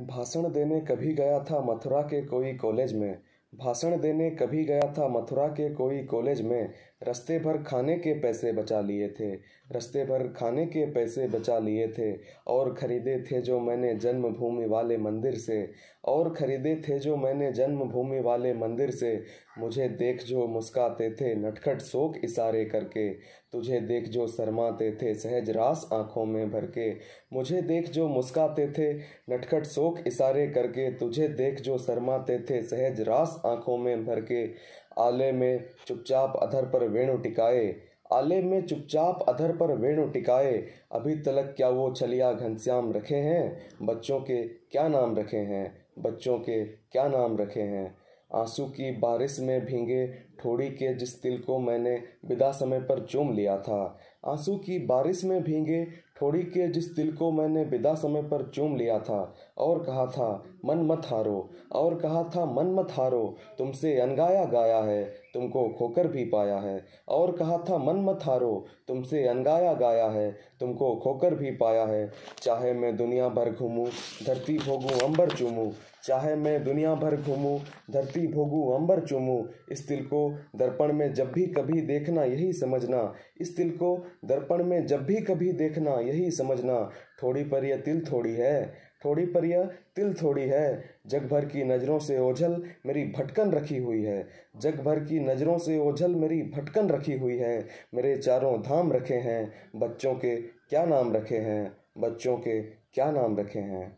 भाषण देने कभी गया था मथुरा के कोई कॉलेज में भाषण देने कभी गया था मथुरा के कोई कॉलेज में रस्ते भर खाने के पैसे बचा लिए थे रस्ते भर खाने के पैसे बचा लिए थे और खरीदे थे जो मैंने जन्मभूमि वाले मंदिर से और खरीदे थे जो मैंने जन्मभूमि वाले मंदिर से मुझे देख जो मुस्काते थे नटखट शोक इशारे करके तुझे देख जो शर्माते थे सहज रास आँखों में भर के मुझे देख जो मुस्काते थे नटखट शोक इशारे करके तुझे देख जो शर्माते थे सहज रास आंखों में भर के आले में चुपचाप अधर पर वेणु टिकाए आले में चुपचाप अधर पर वेणु टिकाए अभी तलक क्या वो छलिया घनश्याम रखे हैं बच्चों के क्या नाम रखे हैं बच्चों के क्या नाम रखे हैं आंसू की बारिश में भींगे ठोड़ी के जिस दिल को मैंने विदा समय पर चूम लिया था आंसू की बारिश में भींगे थोड़ी के जिस दिल को मैंने विदा समय पर चूम लिया था और कहा था मन मत हारो और कहा था मन मत हारो तुमसे अनगाया गाया है तुमको खोकर भी पाया है और कहा था मन मत हारो तुमसे अनगाया गाया है तुमको खोकर भी पाया है चाहे मैं दुनिया भर घूमूं धरती भोगूं अंबर चूमूं चाहे मैं दुनिया भर घूमूं धरती भोगूं अंबर चूमूं इस दिल को दर्पण में जब भी कभी देखना यही समझना इस दिल को दर्पण में जब भी कभी देखना यही समझना थोड़ी पर यह तिल थोड़ी है थोड़ी पर यह तिल थोड़ी है जग भर की नज़रों से ओझल मेरी भटकन रखी हुई है जग भर की नज़रों से ओझल मेरी भटकन रखी हुई है मेरे चारों धाम रखे हैं बच्चों के क्या नाम रखे हैं बच्चों के क्या नाम रखे हैं